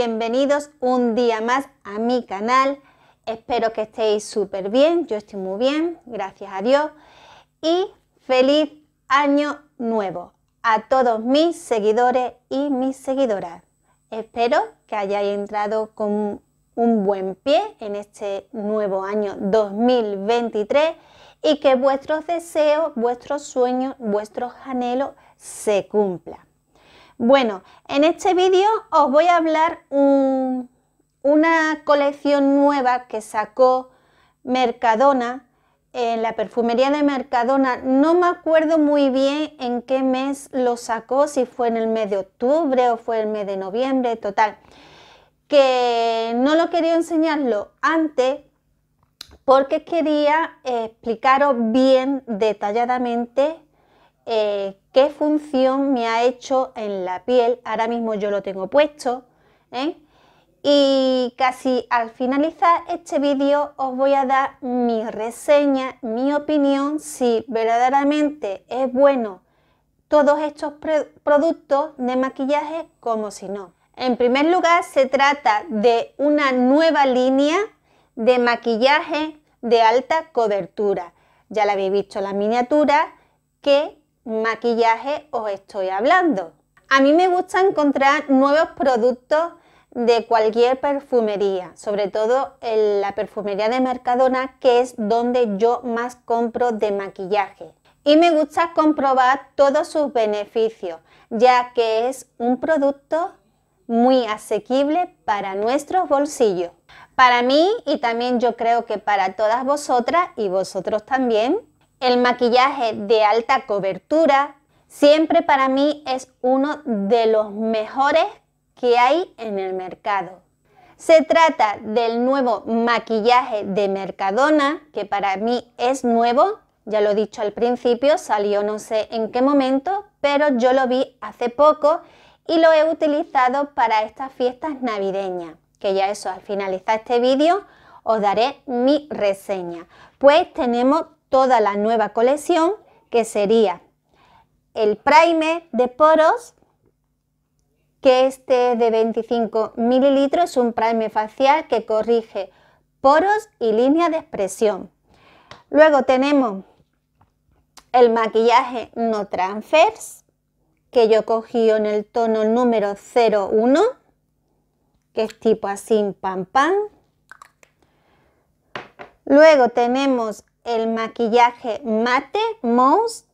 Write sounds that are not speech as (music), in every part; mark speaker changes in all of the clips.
Speaker 1: Bienvenidos un día más a mi canal. Espero que estéis súper bien. Yo estoy muy bien, gracias a Dios. Y feliz año nuevo a todos mis seguidores y mis seguidoras. Espero que hayáis entrado con un buen pie en este nuevo año 2023 y que vuestros deseos, vuestros sueños, vuestros anhelos se cumplan. Bueno, en este vídeo os voy a hablar una colección nueva que sacó Mercadona en la perfumería de Mercadona. No me acuerdo muy bien en qué mes lo sacó, si fue en el mes de octubre o fue el mes de noviembre, total. Que no lo quería enseñarlo antes porque quería explicaros bien detalladamente eh, qué función me ha hecho en la piel. Ahora mismo yo lo tengo puesto. ¿eh? Y casi al finalizar este vídeo os voy a dar mi reseña, mi opinión, si verdaderamente es bueno todos estos productos de maquillaje como si no. En primer lugar, se trata de una nueva línea de maquillaje de alta cobertura. Ya la habéis visto la miniatura que maquillaje os estoy hablando. A mí me gusta encontrar nuevos productos de cualquier perfumería, sobre todo en la perfumería de Mercadona, que es donde yo más compro de maquillaje. Y me gusta comprobar todos sus beneficios, ya que es un producto muy asequible para nuestros bolsillos. Para mí y también yo creo que para todas vosotras y vosotros también, el maquillaje de alta cobertura siempre para mí es uno de los mejores que hay en el mercado. Se trata del nuevo maquillaje de Mercadona, que para mí es nuevo, ya lo he dicho al principio, salió no sé en qué momento, pero yo lo vi hace poco y lo he utilizado para estas fiestas navideñas, que ya eso, al finalizar este vídeo os daré mi reseña. Pues tenemos toda la nueva colección que sería el primer de poros, que este es de 25 mililitros, es un primer facial que corrige poros y línea de expresión. Luego tenemos el maquillaje no transfers, que yo cogí en el tono número 01, que es tipo así, pam, pam. Luego tenemos el maquillaje mate Mouse,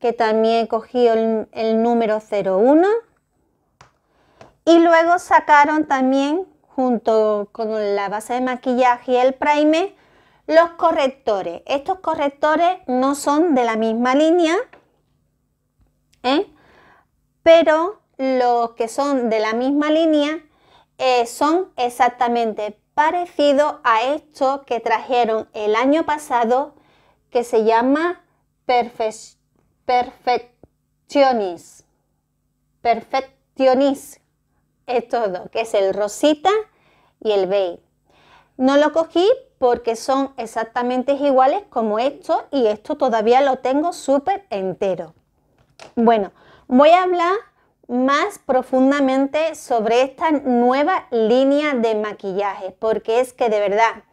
Speaker 1: que también cogió el, el número 01. Y luego sacaron también, junto con la base de maquillaje y el primer, los correctores. Estos correctores no son de la misma línea, ¿eh? pero los que son de la misma línea eh, son exactamente parecido a esto que trajeron el año pasado que se llama perfectionis. Perfectionis es todo, que es el rosita y el beige. No lo cogí porque son exactamente iguales como esto y esto todavía lo tengo súper entero. Bueno, voy a hablar más profundamente sobre esta nueva línea de maquillaje, porque es que de verdad,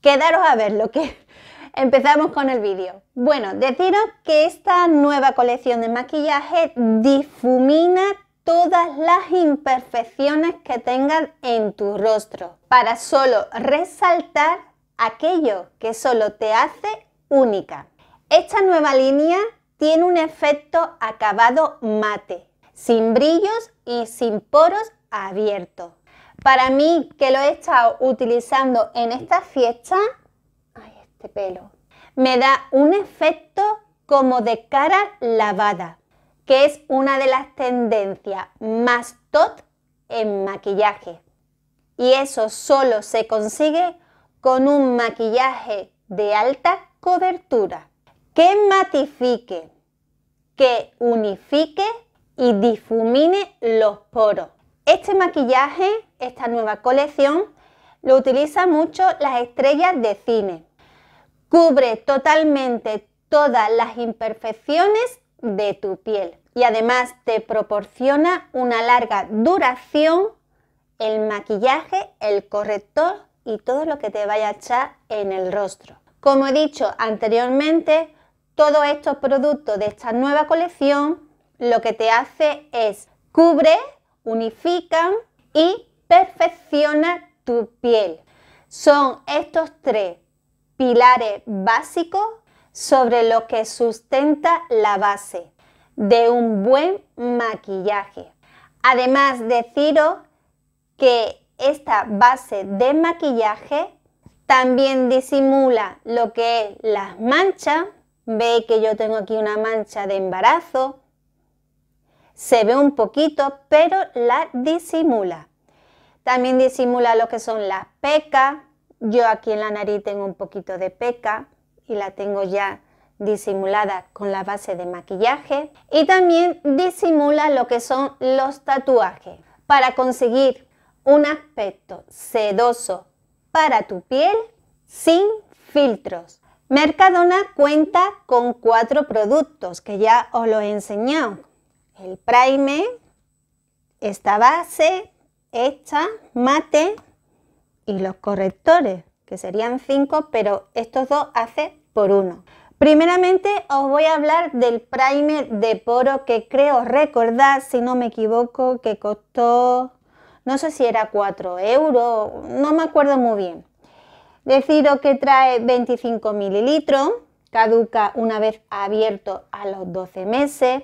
Speaker 1: quedaros a ver lo que (laughs) empezamos con el vídeo. Bueno, deciros que esta nueva colección de maquillaje difumina todas las imperfecciones que tengas en tu rostro para solo resaltar aquello que solo te hace única. Esta nueva línea tiene un efecto acabado mate, sin brillos y sin poros abiertos. Para mí, que lo he estado utilizando en esta fiesta, este pelo, me da un efecto como de cara lavada, que es una de las tendencias más top en maquillaje. Y eso solo se consigue con un maquillaje de alta cobertura que matifique, que unifique y difumine los poros. Este maquillaje, esta nueva colección, lo utilizan mucho las estrellas de cine. Cubre totalmente todas las imperfecciones de tu piel y además te proporciona una larga duración el maquillaje, el corrector y todo lo que te vaya a echar en el rostro. Como he dicho anteriormente, todos estos productos de esta nueva colección lo que te hace es cubre, unifican y perfecciona tu piel. Son estos tres pilares básicos sobre los que sustenta la base de un buen maquillaje. Además, deciros que esta base de maquillaje también disimula lo que es las manchas ve que yo tengo aquí una mancha de embarazo, se ve un poquito, pero la disimula. También disimula lo que son las pecas. Yo aquí en la nariz tengo un poquito de peca y la tengo ya disimulada con la base de maquillaje. Y también disimula lo que son los tatuajes. Para conseguir un aspecto sedoso para tu piel sin filtros. Mercadona cuenta con cuatro productos que ya os lo he enseñado. El primer, esta base, esta, mate y los correctores, que serían cinco, pero estos dos hace por uno. Primeramente os voy a hablar del primer de poro que creo recordar, si no me equivoco, que costó, no sé si era 4 euros, no me acuerdo muy bien. Decido que trae 25 mililitros, caduca una vez abierto a los 12 meses.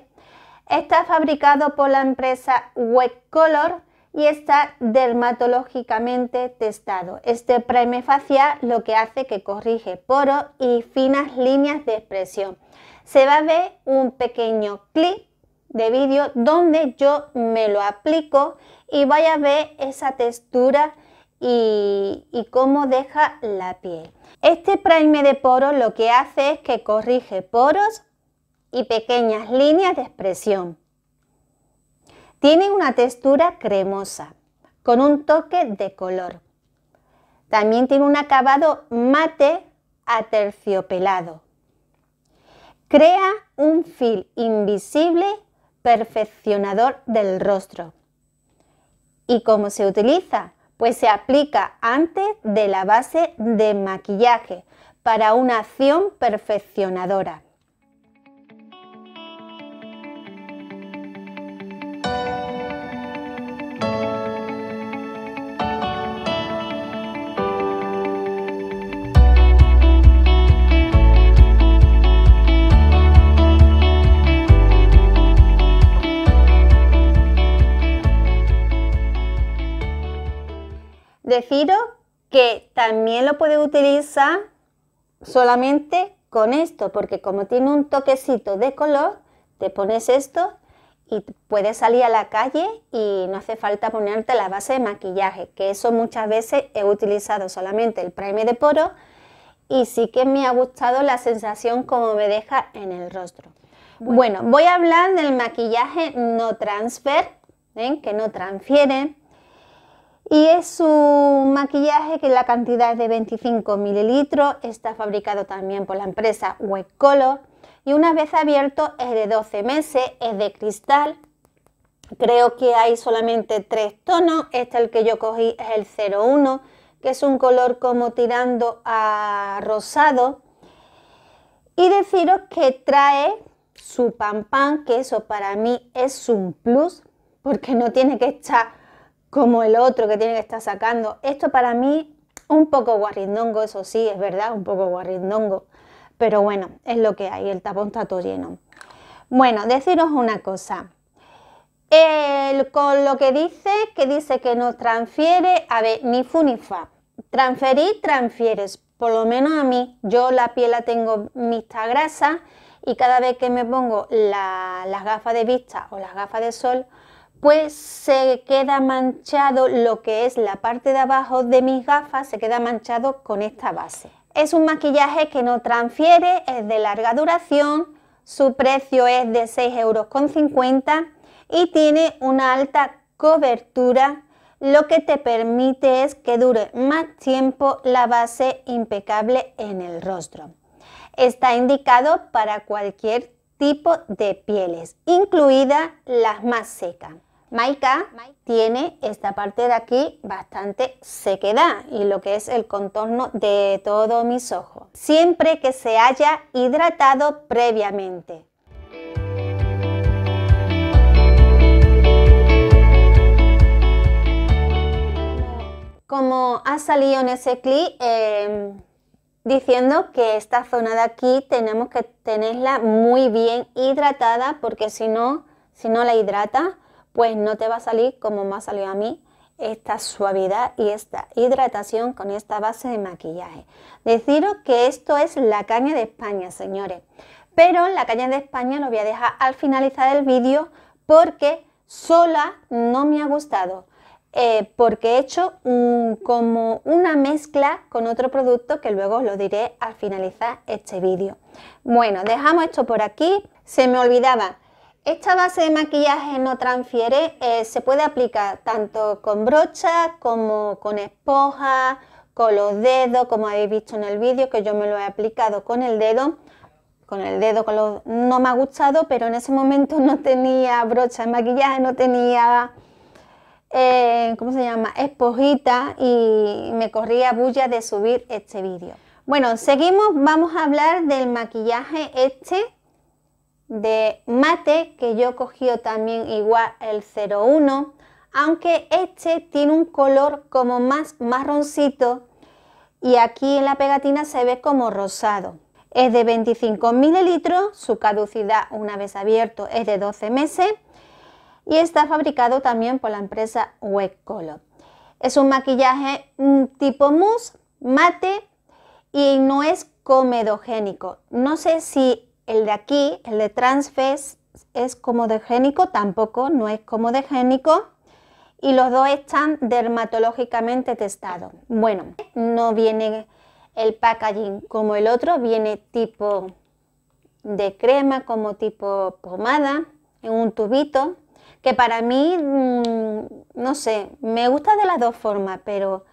Speaker 1: Está fabricado por la empresa Wet Color y está dermatológicamente testado. Este primer facial lo que hace que corrige poros y finas líneas de expresión. Se va a ver un pequeño clip de vídeo donde yo me lo aplico y vaya a ver esa textura y, cómo deja la piel. Este primer de poros lo que hace es que corrige poros y pequeñas líneas de expresión. Tiene una textura cremosa con un toque de color. También tiene un acabado mate aterciopelado. Crea un fil invisible perfeccionador del rostro. ¿Y cómo se utiliza? pues se aplica antes de la base de maquillaje para una acción perfeccionadora. prefiero que también lo puedes utilizar solamente con esto, porque como tiene un toquecito de color, te pones esto y puedes salir a la calle y no hace falta ponerte la base de maquillaje, que eso muchas veces he utilizado solamente el primer de poro y sí que me ha gustado la sensación como me deja en el rostro. Bueno, voy a hablar del maquillaje no transfer, que no transfiere, y es un maquillaje que la cantidad es de 25 mililitros, está fabricado también por la empresa West Color y una vez abierto es de 12 meses, es de cristal. Creo que hay solamente tres tonos, este el que yo cogí es el 01, que es un color como tirando a rosado. Y deciros que trae su pan pan, que eso para mí es un plus, porque no tiene que estar como el otro que tiene que estar sacando. Esto para mí un poco guarrindongo, eso sí, es verdad, un poco guarrindongo. Pero bueno, es lo que hay, el tapón está todo lleno. Bueno, deciros una cosa. El, con lo que dice, que dice que nos transfiere, a ver, ni fu ni Transferir, transfieres. Por lo menos a mí, yo la piel la tengo mixta grasa y cada vez que me pongo las gafas de vista o las gafas de sol, pues se queda manchado lo que es la parte de abajo de mis gafas, se queda manchado con esta base. Es un maquillaje que no transfiere, es de larga duración, su precio es de 6,50 euros y tiene una alta cobertura, lo que te permite es que dure más tiempo la base impecable en el rostro. Está indicado para cualquier tipo de pieles, incluida las más secas. Maika tiene esta parte de aquí bastante sequedad y lo que es el contorno de todos mis ojos, siempre que se haya hidratado previamente. Como ha salido en ese clip, em, diciendo que esta zona de aquí tenemos que tenerla muy bien hidratada porque si no, si no la hidrata, pues no te va a salir como me ha salido a mí esta suavidad y esta hidratación con esta base de maquillaje. Deciros que esto es la caña de España, señores. Pero la caña de España lo voy a dejar al finalizar el vídeo porque sola no me ha gustado. Eh, porque he hecho como una mezcla con otro producto que luego os lo diré al finalizar este vídeo. Bueno, dejamos esto por aquí. Se me olvidaba esta base de maquillaje no transfiere eh, se puede aplicar tanto con brocha como con esponja, con los dedos, como habéis visto en el vídeo que yo me lo he aplicado con el dedo. Con el dedo con los... no me ha gustado, pero en ese momento no tenía brocha de maquillaje, no tenía, eh, ¿cómo se llama?, esponjita y me corría bulla de subir este vídeo. Bueno, seguimos, vamos a hablar del maquillaje este de mate que yo he cogido también igual el 01 aunque este tiene un color como más marroncito y aquí en la pegatina se ve como rosado es de 25 mililitros su caducidad una vez abierto es de 12 meses y está fabricado también por la empresa Wet Color es un maquillaje mm, tipo mousse mate y no es comedogénico no sé si el de aquí, el de TransFest, es como de génico, tampoco no es como de génico Y los dos están dermatológicamente testados. Bueno, no viene el packaging como el otro, viene tipo de crema, como tipo pomada, en un tubito, que para mí, mm, no sé, me gusta de las dos formas, pero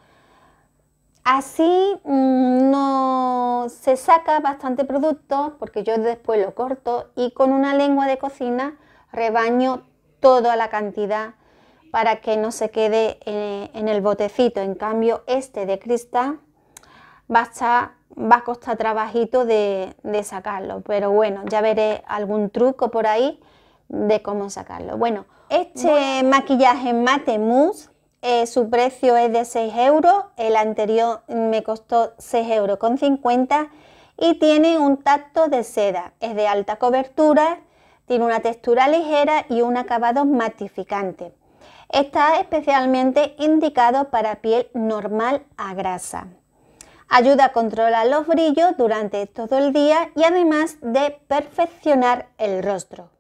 Speaker 1: Así mm, no se saca bastante producto porque yo después lo corto y con una lengua de cocina rebaño toda la cantidad para que no se quede eh, en, el botecito. En cambio este de cristal va a, costar trabajito de, sacarlo, pero bueno, ya veré algún truco por ahí de cómo sacarlo. Bueno, este maquillaje mate mousse eh, su precio es de 6 euros, el anterior me costó 6 euros con y tiene un tacto de seda, es de alta cobertura, tiene una textura ligera y un acabado matificante. Está especialmente indicado para piel normal a grasa. Ayuda a controlar los brillos durante todo el día y además de perfeccionar el rostro.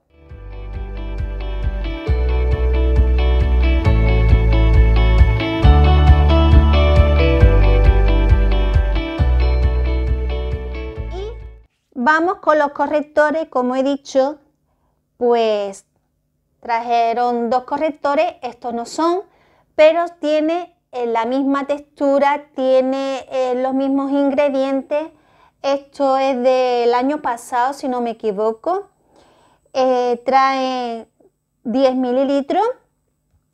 Speaker 1: vamos con los correctores, como he dicho, pues trajeron dos correctores, estos no son, pero tiene eh, la misma textura, tiene eh, los mismos ingredientes. Esto es del año pasado, si no me equivoco. Eh, trae 10 mililitros.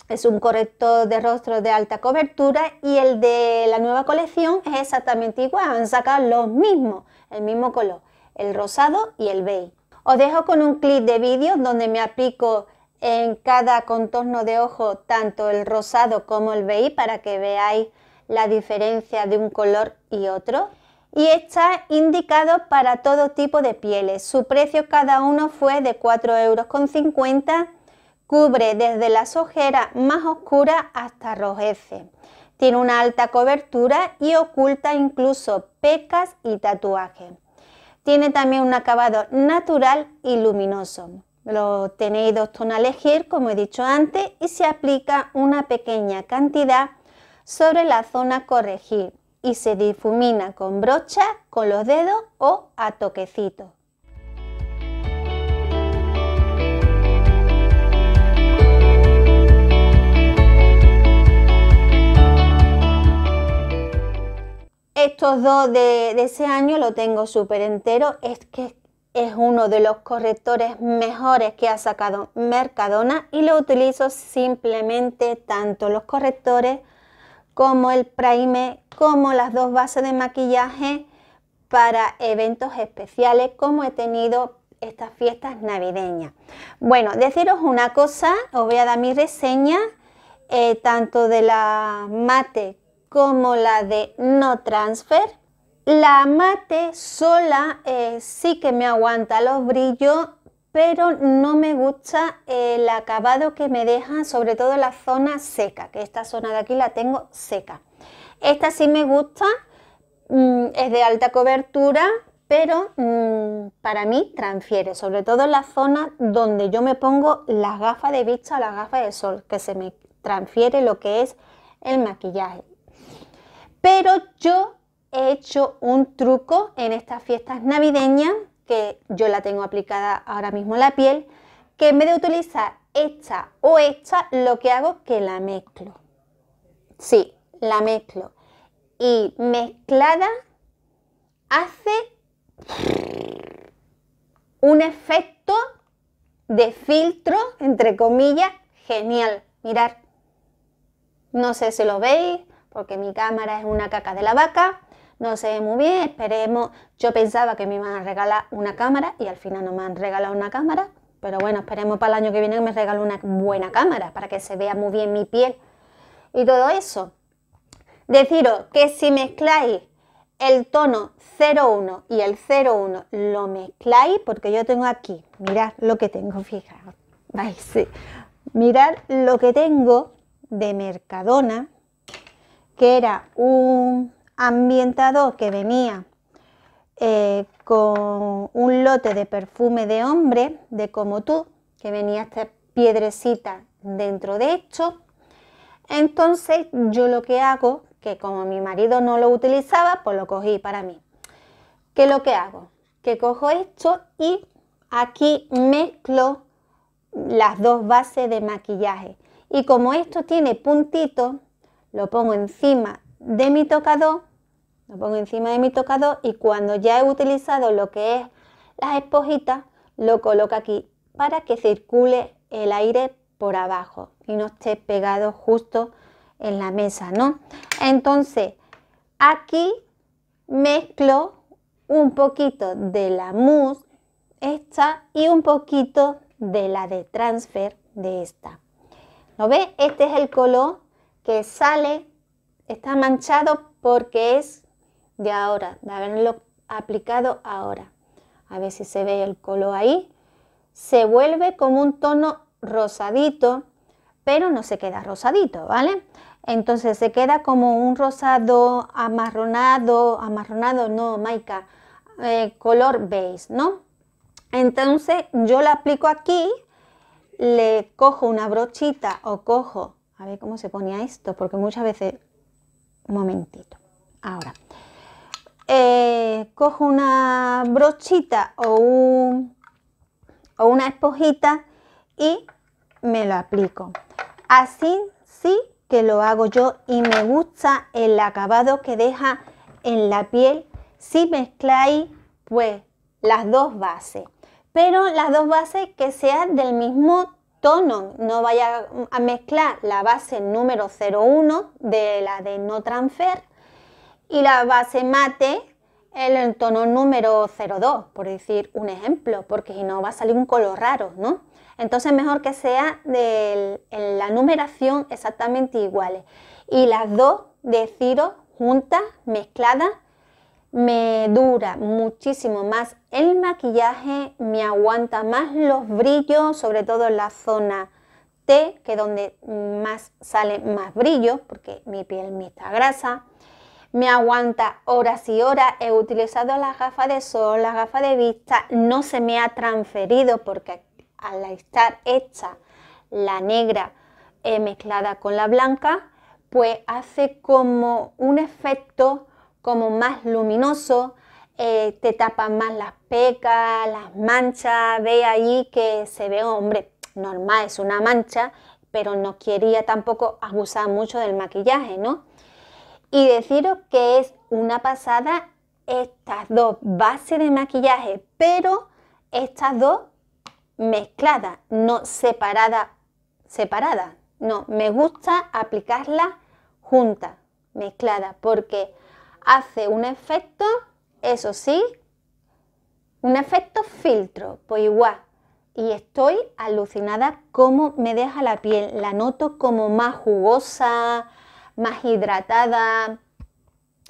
Speaker 1: Es un corrector de rostro de alta cobertura y el de la nueva colección es exactamente igual. Han sacado los mismos, el mismo color el rosado y el beige. Os dejo con un clip de vídeo donde me aplico en cada contorno de ojo tanto el rosado como el beige para que veáis la diferencia de un color y otro. Y está indicado para todo tipo de pieles. Su precio cada uno fue de 4,50 euros. Cubre desde las ojeras más oscuras hasta rojece Tiene una alta cobertura y oculta incluso pecas y tatuajes. Tiene también un acabado natural y luminoso. Lo tenéis dos tonales elegir, como he dicho antes, y se aplica una pequeña cantidad sobre la zona corregir y se difumina con brocha, con los dedos o a toquecitos. dos de, ese año lo tengo súper entero. Es que es uno de los correctores mejores que ha sacado Mercadona y lo utilizo simplemente tanto los correctores como el primer, como las dos bases de maquillaje para eventos especiales como he tenido estas fiestas navideñas. Bueno, deciros una cosa, os voy a dar mi reseña eh, tanto de la mate como la de no transfer. La mate sola eh, sí que me aguanta los brillos, pero no me gusta el acabado que me deja, sobre todo la zona seca, que esta zona de aquí la tengo seca. Esta sí me gusta, mm, es de alta cobertura, pero mm, para mí transfiere, sobre todo en la zona donde yo me pongo las gafas de vista o las gafas de sol, que se me transfiere lo que es el maquillaje. Pero yo he hecho un truco en estas fiestas navideñas, que yo la tengo aplicada ahora mismo en la piel, que en vez de utilizar esta o esta, lo que hago es que la mezclo. Sí, la mezclo. Y mezclada hace un efecto de filtro, entre comillas, genial. Mirad, no sé si lo veis, porque mi cámara es una caca de la vaca, no se ve muy bien, esperemos, yo pensaba que me iban a regalar una cámara y al final no me han regalado una cámara, pero bueno, esperemos para el año que viene que me regalen una buena cámara para que se vea muy bien mi piel y todo eso. Deciros que si mezcláis el tono 01 y el 01 lo mezcláis, porque yo tengo aquí, mirad lo que tengo, fijaos, mirad lo que tengo de Mercadona, que era un ambientador que venía eh, con un lote de perfume de hombre, de como tú, que venía esta piedrecita dentro de esto. Entonces yo lo que hago, que como mi marido no lo utilizaba, pues lo cogí para mí. ¿Qué es lo que hago? Que cojo esto y aquí mezclo las dos bases de maquillaje. Y como esto tiene puntitos, lo pongo encima de mi tocador, lo pongo encima de mi tocador y cuando ya he utilizado lo que es las esponjitas, lo coloco aquí para que circule el aire por abajo y no esté pegado justo en la mesa, ¿no? Entonces, aquí mezclo un poquito de la mousse esta y un poquito de la de transfer de esta. ¿Lo ve? Este es el color que sale está manchado porque es de ahora, de haberlo aplicado ahora. A ver si se ve el color ahí. Se vuelve como un tono rosadito, pero no se queda rosadito, ¿vale? Entonces se queda como un rosado amarronado, amarronado, no, Maika, eh, color beige, ¿no? Entonces yo la aplico aquí, le cojo una brochita o cojo a ver cómo se ponía esto, porque muchas veces... Un momentito. Ahora. Eh, cojo una brochita o, un, o una esponjita y me lo aplico. Así sí que lo hago yo y me gusta el acabado que deja en la piel si mezcláis pues las dos bases. Pero las dos bases que sean del mismo tono no vaya a mezclar la base número 01 de la de no transfer y la base mate en el tono número 02, por decir un ejemplo, porque si no va a salir un color raro, ¿no? Entonces mejor que sea de la numeración exactamente iguales y las dos deciros juntas, mezcladas, me dura muchísimo más el maquillaje, me aguanta más los brillos, sobre todo en la zona T, que es donde más sale más brillo, porque mi piel me está grasa. Me aguanta horas y horas, he utilizado las gafas de sol, las gafas de vista, no se me ha transferido porque al estar hecha la negra eh, mezclada con la blanca, pues hace como un efecto como más luminoso, eh, te tapan más las pecas, las manchas, ve allí que se ve, hombre, normal, es una mancha, pero no quería tampoco abusar mucho del maquillaje, ¿no? Y deciros que es una pasada estas dos bases de maquillaje, pero estas dos mezcladas, no separadas, separadas. No, me gusta aplicarlas juntas, mezcladas, porque hace un efecto, eso sí, un efecto filtro, pues igual. Y estoy alucinada cómo me deja la piel, la noto como más jugosa, más hidratada.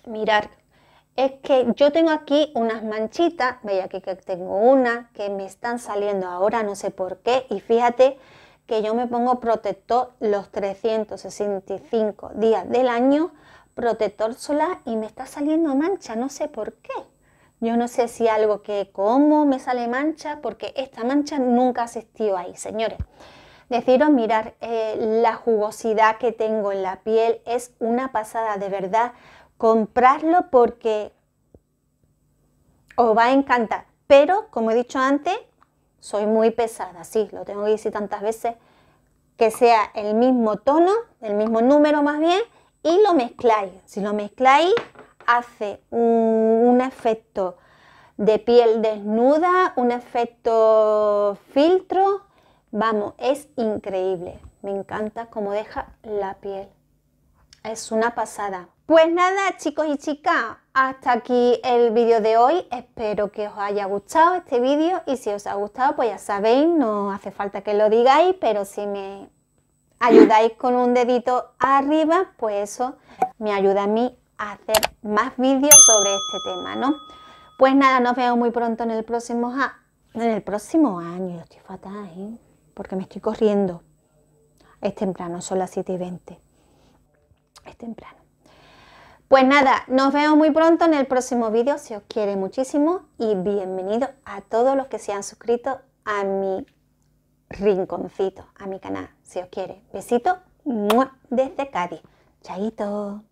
Speaker 1: Mirar, es que yo tengo aquí unas manchitas, veis aquí que tengo una, que me están saliendo ahora, no sé por qué, y fíjate que yo me pongo protector los 365 días del año protector solar y me está saliendo mancha, no sé por qué. Yo no sé si algo que como me sale mancha, porque esta mancha nunca ha existido ahí, señores. Deciros, mirar eh, la jugosidad que tengo en la piel es una pasada, de verdad. Comprarlo porque os va a encantar. Pero, como he dicho antes, soy muy pesada, sí, lo tengo que decir tantas veces, que sea el mismo tono, el mismo número más bien, y lo mezcláis. Si lo mezcláis, hace un, efecto de piel desnuda, un efecto filtro. Vamos, es increíble. Me encanta cómo deja la piel. Es una pasada. Pues nada, chicos y chicas, hasta aquí el vídeo de hoy. Espero que os haya gustado este vídeo y si os ha gustado, pues ya sabéis, no hace falta que lo digáis, pero si me ayudáis con un dedito arriba, pues eso me ayuda a mí a hacer más vídeos sobre este tema, ¿no? Pues nada, nos vemos muy pronto en el próximo, en el próximo año. Yo estoy fatal, ¿eh? Porque me estoy corriendo. Es temprano, son las 7 y 20. Es temprano. Pues nada, nos vemos muy pronto en el próximo vídeo. Si os quiere muchísimo y bienvenido a todos los que se han suscrito a mi rinconcito, a mi canal si os quiere. Besito desde Cádiz. Chaito.